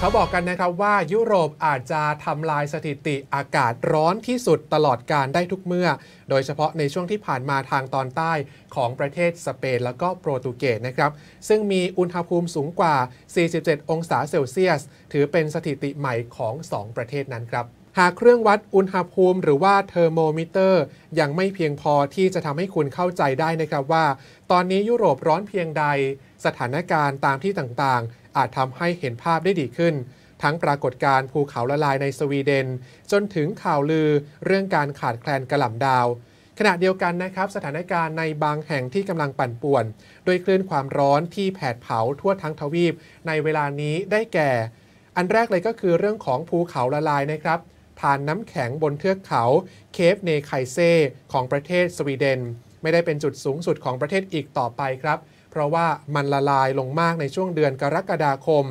เขาบอกกันนะครับว่ายุโรปอาจจะทำลายสถิติอากาศร้อนที่สุดตลอดการได้ทุกเมื่อ โดยเฉพาะในช่วงที่ผ่านมาทางตอนใต้ของประเทศสเปน แล้วก็โปรตุเกสนะครับ ซึ่งมีอุณหภูมิสูงกว่า 47 องศาเซลเซียส ถือเป็นสถิติใหม่ของ 2 ประเทศนั้นครับหากเครื่องวัดอุณหภูมิหรือว่าเทอร์โมมิเตอร์ยังไม่เพียงพอที่จะทำให้คุณเข้าใจได้นะครับว่า ตอนนี้ยุโรปร้อนเพียงใดสถานการณ์ตามที่ต่างๆ อาจทำให้เห็นภาพได้ดีขึ้น ทั้งปรากฏการภูเขาละลายในสวีเดนจนถึงข่าวลือเรื่องการขาดแคลนกระหล่ำดาว ขณะเดียวกันนะครับ สถานการณ์ในบางแห่งที่กำลังปั่นป่วน โดยคลื่นความร้อนที่แผดเผาทั่วทั้งทวีปในเวลานี้ได้แก่ อันแรกเลยก็คือ เรื่องของภูเขาละลายนะครับทานน้ำแข็งบนเทือกเขาเคฟเนไคเซของประเทศสวีเดนไม่ได้เป็นจุดสูงสุดของประเทศอีกต่อไปครับ เพราะว่ามันละลายลงมากในช่วงเดือนกรกฎาคม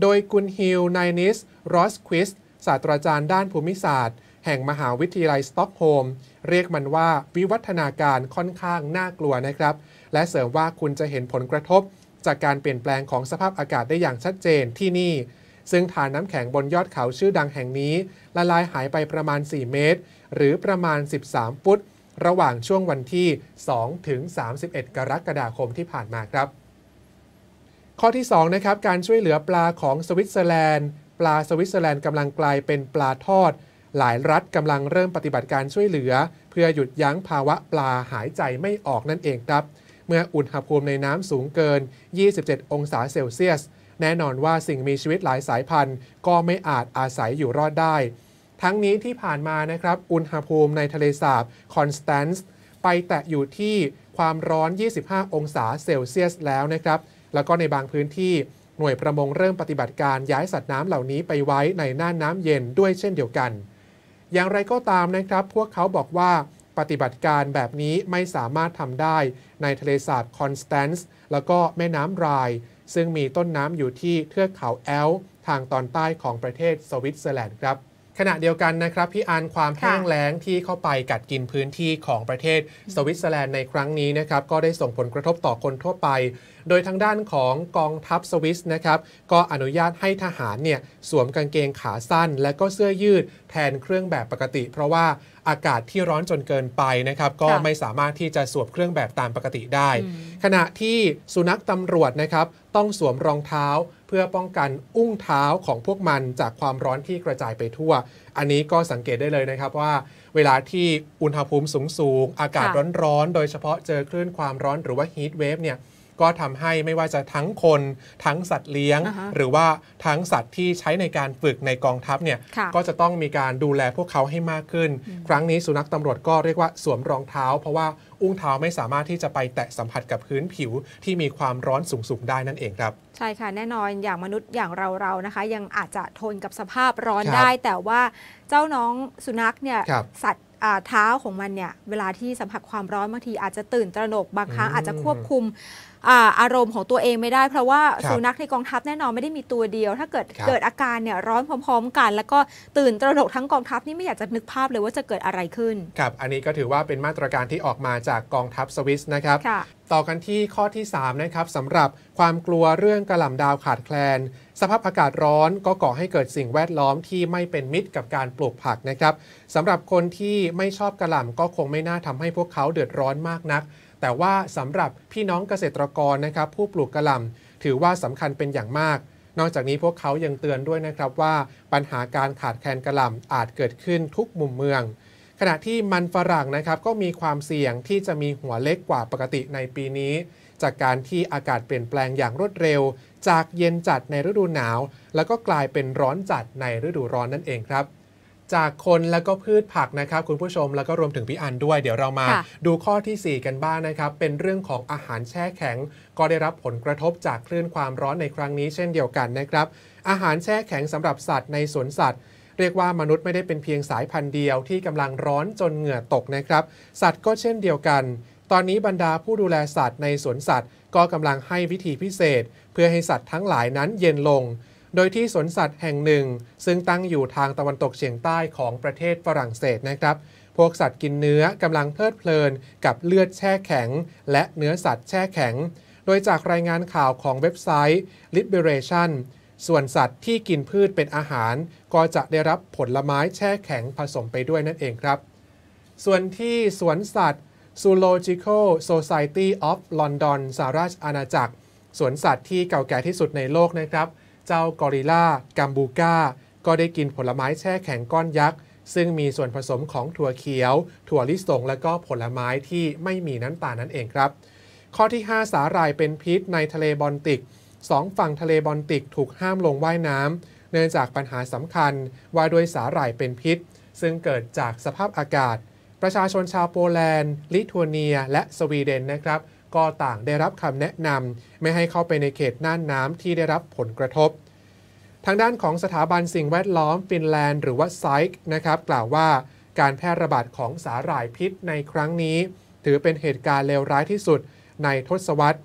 โดยกุนฮิลไนนิสรอสควิสศาสตราจารย์ด้านภูมิศาสตร์ แห่งมหาวิทยาลัยสต็อกโฮมเรียกมันว่าวิวัฒนาการค่อนข้างน่ากลัวนะครับ และเสริมว่าคุณจะเห็นผลกระทบจากการเปลี่ยนแปลงของสภาพอากาศได้อย่างชัดเจนที่นี่ซึ่งฐานน้ำแข็งบนยอดเขาชื่อดังแห่งนี้ ละลายหายไปประมาณ 4 เมตร หรือประมาณ 13 ฟุตระหว่างช่วงวันที่ 2 ถึง 31 กรกฎาคมที่ผ่านมาครับ ข้อที่ 2 นะครับ การช่วยเหลือปลาของสวิตเซอร์แลนด์ปลาสวิตเซอร์แลนด์กำลังกลายเป็นปลาทอด หลายรัฐกำลังเริ่มปฏิบัติการช่วยเหลือ เพื่อหยุดยั้งภาวะปลาหายใจไม่ออกนั่นเองครับ เมื่ออุณหภูมิในน้ำสูงเกิน 27 องศาเซลเซียสแน่นอนว่าสิ่งมีชีวิตหลายสายพันธุ์ ก็ไม่อาจอาศัยอยู่รอดได้ ทั้งนี้ที่ผ่านมานะครับ อุณหภูมิในทะเลสาบคอนสแตนซ์ไปแตะอยู่ที่ความร้อน 25 องศาเซลเซียส แล้วนะครับ แล้วก็ในบางพื้นที่หน่วยประมงเริ่มปฏิบัติการย้ายสัตว์น้ำเหล่านี้ไปไว้ในหน้าน้ำเย็นด้วยเช่นเดียวกัน อย่างไรก็ตามนะครับ พวกเขาบอกว่าปฏิบัติการแบบนี้ไม่สามารถทำได้ในทะเลสาบคอนสแตนซ์แล้วก็แม่น้ำรายซึ่งมีต้นน้ำอยู่ที่เทือกเขาแอลทางตอนใต้ของประเทศสวิตเซอร์แลนด์ครับ ขณะเดียวกันนะครับ พี่อานความแห้งแล้งที่เข้าไปกัดกินพื้นที่ของประเทศสวิตเซอร์แลนด์ในครั้งนี้นะครับ ก็ได้ส่งผลกระทบต่อคนทั่วไปโดยทางด้านของกองทัพสวิสนะครับก็อนุญาตให้ทหารเนี่ยสวมกางเกงขาสั้นและก็เสื้อยืดแทนเครื่องแบบปกติ เพราะว่าอากาศที่ร้อนจนเกินไปนะครับก็ไม่สามารถที่จะสวมเครื่องแบบตามปกติได้ ขณะที่สุนัขตำรวจนะครับต้องสวมรองเท้าเพื่อป้องกันอุ้งเท้าของพวกมันจากความร้อนที่กระจายไปทั่ว อันนี้ก็สังเกตได้เลยนะครับว่า เวลาที่อุณหภูมิสูงสูง อากาศร้อนๆ โดยเฉพาะเจอคลื่นความร้อนหรือว่าฮีทเวฟเนี่ยก็ทำให้ไม่ว่าจะทั้งคน ทั้งสัตว์เลี้ยง หรือว่าทั้งสัตว์ที่ใช้ในการฝึกในกองทัพเนี่ย ก็จะต้องมีการดูแลพวกเขาให้มากขึ้น ครั้งนี้สุนัขตำรวจก็เรียกว่าสวมรองเท้า เพราะว่าอุ้งเท้าไม่สามารถที่จะไปแตะสัมผัสกับพื้นผิวที่มีความร้อนสูงๆ ได้นั่นเองครับ ใช่ค่ะ แน่นอนอย่างมนุษย์อย่างเราเรานะคะ ยังอาจจะทนกับสภาพร้อนได้ แต่ว่า เจ้าน้องสุนัขเนี่ยสัตว์เท้าของมันเนี่ยเวลาที่สัมผัสความร้อนบางทีอาจจะตื่นตระหนกบางครั้งอาจจะควบคุมอารมณ์ของตัวเองไม่ได้ เพราะว่าสุนัขในกองทัพแน่นอนไม่ได้มีตัวเดียว ถ้าเกิดเกิดอาการเนี่ยร้อนพร้อมๆกัน แล้วก็ตื่นตระหนกทั้งกองทัพนี่ไม่อยากจะนึกภาพเลยว่าจะเกิดอะไรขึ้น ครับอันนี้ก็ถือว่าเป็นมาตรการที่ออกมาจากกองทัพสวิสนะครับ ต่อกันที่ข้อที่3นะครับสำหรับความกลัวเรื่องกระหล่ำดาวขาดแคลนสภาพอากาศร้อนก็ก่อให้เกิดสิ่งแวดล้อมที่ไม่เป็นมิตรกับการปลูกผักนะครับสำหรับคนที่ไม่ชอบกระหล่ำก็คงไม่น่าทำให้พวกเขาเดือดร้อนมากนักแต่ว่าสำหรับพี่น้องเกษตรกรนะครับผู้ปลูกกระหล่ำถือว่าสำคัญเป็นอย่างมาก นอกจากนี้พวกเขายังเตือนด้วยนะครับว่าปัญหาการขาดแคลนกระหล่ำอาจเกิดขึ้นทุกมุมเมือง ขณะที่มันฝรั่งนะครับก็มีความเสี่ยงที่จะมีหัวเล็กกว่าปกติในปีนี้ จากการที่อากาศเปลี่ยนแปลงอย่างรวดเร็ว จากเย็นจัดในฤดูหนาว แล้วก็กลายเป็นร้อนจัดในฤดูร้อนนั่นเองครับจากคนแล้วก็พืชผักนะครับคุณผู้ชมแล้วก็รวมถึงพี่อันด้วยเดี๋ยวเรามา ดูข้อที่ 4 กันบ้างนะครับ เป็นเรื่องของอาหารแช่แข็ง ก็ได้รับผลกระทบจากคลื่นความร้อนในครั้งนี้เช่นเดียวกันนะครับ อาหารแช่แข็งสำหรับสัตว์ในสวนสัตว์ เรียกว่ามนุษย์ไม่ได้เป็นเพียงสายพันธุ์เดียวที่กำลังร้อนจนเหงื่อตกนะครับ สัตว์ก็เช่นเดียวกัน ตอนนี้บรรดาผู้ดูแลสัตว์ในสวนสัตว์ก็กำลังให้วิธีพิเศษ เพื่อให้สัตว์ทั้งหลายนั้นเย็นลงโดยที่สวนสัตว์แห่งหนึ่ง ซึ่งตั้งอยู่ทางตะวันตกเฉียงใต้ของประเทศฝรั่งเศสนะครับ พวกสัตว์กินเนื้อกำลังเพลิดเพลินกับเลือดแช่แข็ง และเนื้อสัตว์แช่แข็ง โดยจากรายงานข่าวของเว็บไซต์ Liberation ส่วนสัตว์ที่กินพืชเป็นอาหาร ก็จะได้รับผลไม้แช่แข็งผสมไปด้วยนั่นเองครับ ส่วนที่สวนสัตว์ Zoological Society of London สหราชอาณาจักร สวนสัตว์ที่เก่าแก่ที่สุดในโลกนะครับเจ้ากอริล่ากัมบูก้าก็ได้กินผลไม้แช่แข็งก้อนยักษ์ซึ่งมีส่วนผสมของถั่วเขียว ถั่วลิสงและก็ผลไม้ที่ไม่มีน้ำตาลนั่นเองครับ ข้อที่ 5 สาหร่ายเป็นพิษในทะเลบอลติกสองฝั่งทะเลบอลติกถูกห้ามลงว่ายน้ำ เนื่องจากปัญหาสำคัญว่าด้วยสาหร่ายเป็นพิษ ซึ่งเกิดจากสภาพอากาศ ประชาชนชาวโปแลนด์ลิทัวเนีย และสวีเดนนะครับก็ต่างได้รับคำแนะนำไม่ให้เข้าไปในเขตน่านน้ำที่ได้รับผลกระทบ ทางด้านของสถาบันสิ่งแวดล้อม ฟินแลนด์หรือว่าไซค์นะครับ กล่าวว่าการแพร่ระบาดของสาหร่ายพิษในครั้งนี้ ถือเป็นเหตุการณ์เลวร้ายที่สุดในทศวรรษ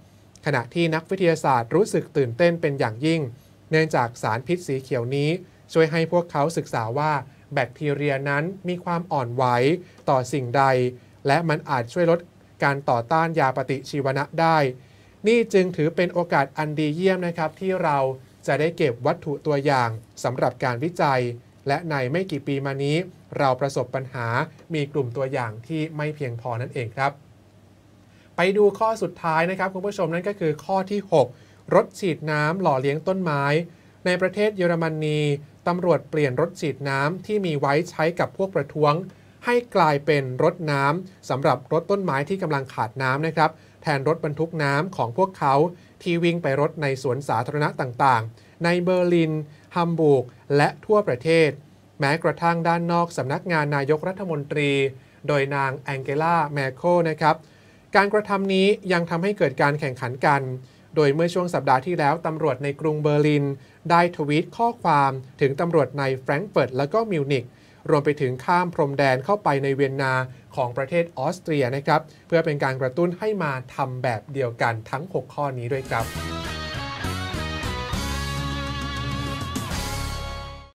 ขณะที่นักวิทยาศาสตร์รู้สึกตื่นเต้นเป็นอย่างยิ่ง เนื่องจากสารพิษสีเขียวนี้ ช่วยให้พวกเขาศึกษาว่าแบคทีเรียนั้นมีความอ่อนไหวต่อสิ่งใด และมันอาจช่วยลดการต่อต้านยาปฏิชีวนะได้ นี่จึงถือเป็นโอกาสอันดีเยี่ยมนะครับที่เราจะได้เก็บวัตถุตัวอย่างสำหรับการวิจัย และในไม่กี่ปีมานี้ เราประสบปัญหามีกลุ่มตัวอย่างที่ไม่เพียงพอนั่นเองครับ ไปดูข้อสุดท้ายนะครับคุณผู้ชมนั่นก็คือข้อที่ 6 รถฉีดน้ำหล่อเลี้ยงต้นไม้ ในประเทศเยอรมนีตำรวจเปลี่ยนรถฉีดน้ำที่มีไว้ใช้กับพวกประท้วงให้กลายเป็นรถน้ำสำหรับรถต้นไม้ที่กำลังขาดน้ำนะครับแทนรถบรรทุกน้ำของพวกเขาที่วิ่งไปรถในสวนสาธารณะต่างๆ ในเบอร์ลิน ฮัมบูร์กและทั่วประเทศ แม้กระทั่งด้านนอกสำนักงานนายกรัฐมนตรี โดยนางแองเกลาแมคโคนะครับ การกระทำนี้ยังทำให้เกิดการแข่งขันกัน โดยเมื่อช่วงสัปดาห์ที่แล้วตำรวจในกรุงเบอร์ลิน ได้ทวีตข้อความถึงตำรวจในแฟรงก์เฟิร์ตและก็มิวนิกรวมไปถึงข้ามพรมแดนเข้าไปในเวียนนาของประเทศออสเตรียนะครับ เพื่อเป็นการกระตุ้นให้มาทำแบบเดียวกันทั้ง 6 ข้อนี้ด้วยครับ